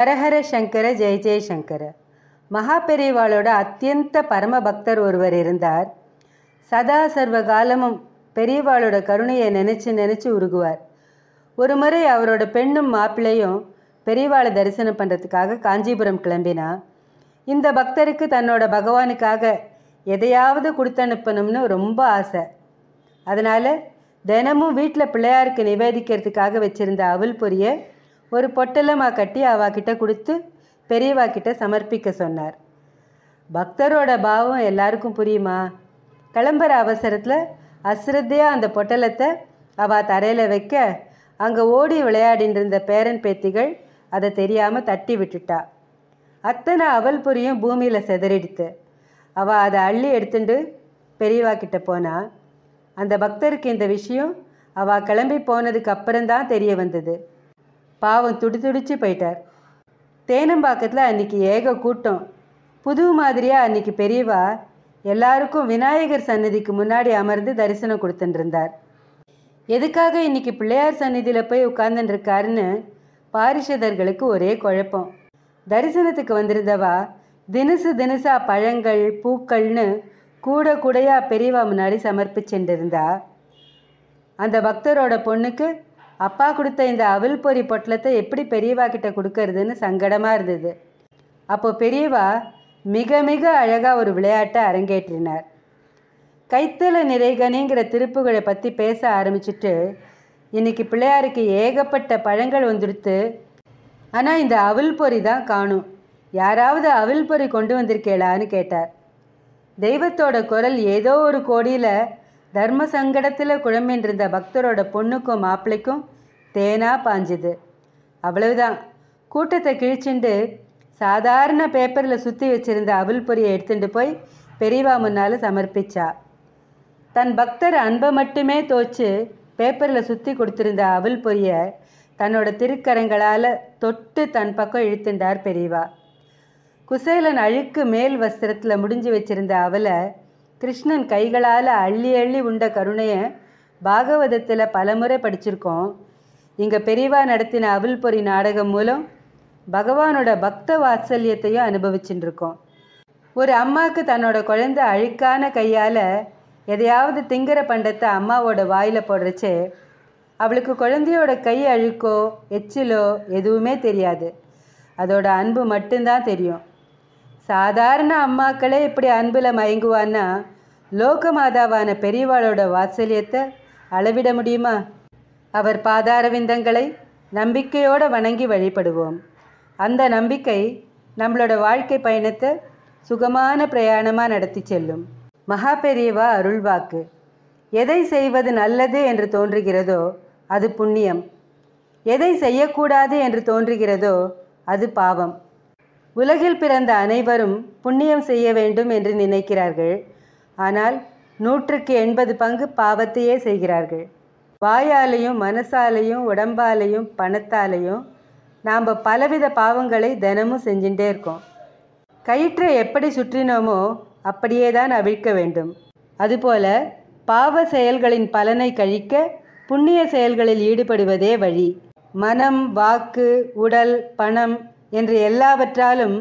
ஹரஹர சங்கர ஜெய ஜெயசங்கர மகாபெரிவாளோட அத்தியந்த பரம பக்தர் ஒருவர் இருந்தார் சதா சர்வ காலமும் பெரியவாளோட கருணையை நினச்சி நினச்சி உருகுவார் ஒரு முறை அவரோட பெண்ணும் மாப்பிள்ளையும் பெரியவாளை தரிசனம் பண்ணுறதுக்காக காஞ்சிபுரம் கிளம்பினா இந்த பக்தருக்கு தன்னோட பகவானுக்காக எதையாவது கொடுத்து அனுப்பணும்னு ரொம்ப ஆசை அதனால் தினமும் வீட்டில் பிள்ளையாருக்கு நிவேதிக்கிறதுக்காக வச்சுருந்த அவள் பொரியை ஒரு பொட்டலமாக கட்டி அவாக்கிட்ட கொடுத்து பெரியவா கிட்ட சமர்ப்பிக்க சொன்னார் பக்தரோட பாவம் எல்லாருக்கும் புரியுமா கிளம்புற அவசரத்தில் அசிரத்தையாக அந்த பொட்டலத்தை அவள் தரையில் வைக்க அங்கே ஓடி விளையாடின்றிருந்த இருந்த பேரன் பேத்திகள் அதை தெரியாமல் தட்டி விட்டுட்டா அத்தனை அவல் புரியும் பூமியில் செதறிடுத்து அவள் அதை அள்ளி எடுத்துட்டு பெரியவா கிட்ட போனா அந்த பக்தருக்கு இந்த விஷயம் அவள் கிளம்பி போனதுக்கு அப்புறம்தான் தெரிய வந்தது பாவம் துடி துடிச்சு போயிட்டார் தேனம்பாக்கத்தில் அன்றைக்கி ஏக கூட்டம் புது மாதிரியாக அன்றைக்கி பெரியவா எல்லாருக்கும் விநாயகர் சன்னதிக்கு முன்னாடி அமர்ந்து தரிசனம் கொடுத்துட்டுருந்தார் எதுக்காக இன்னைக்கு பிள்ளையார் சன்னதியில் போய் உட்கார்ந்துட்டுருக்காருன்னு பாரிஷதர்களுக்கு ஒரே குழப்பம் தரிசனத்துக்கு வந்திருந்தவா தினசு தினசா பழங்கள் பூக்கள்னு கூட கூடையாக பெரியவா முன்னாடி சமர்ப்பிச்சுட்டு இருந்தா அந்த பக்தரோட பொண்ணுக்கு அப்பா கொடுத்த இந்த அவில் பொறி பொட்டலத்தை எப்படி பெரியவா கிட்ட கொடுக்கறதுன்னு சங்கடமாக இருந்தது அப்போ பெரியவா மிக மிக அழகாக ஒரு விளையாட்டை அரங்கேற்றினார் கைத்தல நிறைகனிங்கிற திருப்புகளை பற்றி பேச ஆரம்பிச்சுட்டு இன்றைக்கி பிள்ளையாருக்கு ஏகப்பட்ட பழங்கள் வந்துடுத்து ஆனால் இந்த அவில் பொறி தான் காணும் யாராவது அவில் பொறி கொண்டு வந்திருக்கேளான்னு கேட்டார் தெய்வத்தோட குரல் ஏதோ ஒரு கோடியில் தர்ம சங்கடத்தில் குழம்பின்றிருந்த பக்தரோட பொண்ணுக்கும் மாப்பிள்ளைக்கும் தேனா பாஞ்சுது அவ்வளவுதான் கூட்டத்தை கிழிச்சுண்டு சாதாரண பேப்பரில் சுற்றி வச்சுருந்த அவுல் பொரியை எடுத்துட்டு போய் பெரியவா முன்னால் சமர்ப்பிச்சா தன் பக்தர் அன்பை மட்டுமே தோச்சு பேப்பரில் சுற்றி கொடுத்துருந்த அவுல் பொரியை தன்னோட திருக்கரங்களால் தொட்டு தன் பக்கம் இழுத்துண்டார் பெரியவா குசேலன் அழுக்கு மேல் வஸ்திரத்தில் முடிஞ்சு வச்சிருந்த அவளை கிருஷ்ணன் கைகளால் அள்ளி அள்ளி உண்ட கருணையை பாகவதத்தில் பலமுறை படிச்சிருக்கோம் இங்கே பெரியவா நடத்தின அவுல் பொறி நாடகம் மூலம் பகவானோட பக்த வாத்சல்யத்தையும் அனுபவிச்சுருக்கோம் ஒரு அம்மாவுக்கு தன்னோட குழந்தை அழுக்கான கையால் எதையாவது திங்கிற பண்டத்தை அம்மாவோட வாயில் போடுறச்சே அவளுக்கு குழந்தையோட கை அழுக்கோ எச்சிலோ எதுவுமே தெரியாது அதோட அன்பு மட்டும்தான் தெரியும் சாதாரண அம்மாக்களே இப்படி அன்பில் மயங்குவான்னா லோகமாதாவான பெரியவாளோட வாத்சல்யத்தை அளவிட முடியுமா அவர் பாதாரவிந்தங்களை நம்பிக்கையோடு வணங்கி வழிபடுவோம் அந்த நம்பிக்கை நம்மளோட வாழ்க்கை பயணத்தை சுகமான பிரயாணமாக நடத்தி செல்லும் மகா பெரியவா அருள்வாக்கு எதை செய்வது நல்லது என்று தோன்றுகிறதோ அது புண்ணியம் எதை செய்யக்கூடாது என்று தோன்றுகிறதோ அது பாவம் உலகில் பிறந்த அனைவரும் புண்ணியம் செய்ய வேண்டும் என்று நினைக்கிறார்கள் ஆனால் நூற்றுக்கு எண்பது பங்கு பாவத்தையே செய்கிறார்கள் வாயாலையும் மனசாலையும் உடம்பாலையும் பணத்தாலையும் நாம் பலவித பாவங்களை தினமும் செஞ்சுட்டே இருக்கோம் கயிற்றை எப்படி சுற்றினோமோ அப்படியே தான் அவிழ்க்க வேண்டும் அதுபோல பாவ செயல்களின் பலனை கழிக்க புண்ணிய செயல்களில் ஈடுபடுவதே வழி மனம் வாக்கு உடல் பணம் என்று எல்லாவற்றாலும்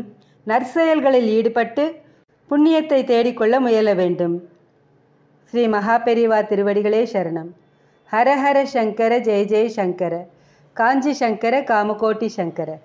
நற்செயல்களில் ஈடுபட்டு புண்ணியத்தை தேடிக்கொள்ள முயல வேண்டும் ஸ்ரீ மகாபெரிவா திருவடிகளே சரணம் ஹரஹர சங்கர ஜெய ஜெய சங்கர காஞ்சி சங்கர காமகோட்டி சங்கர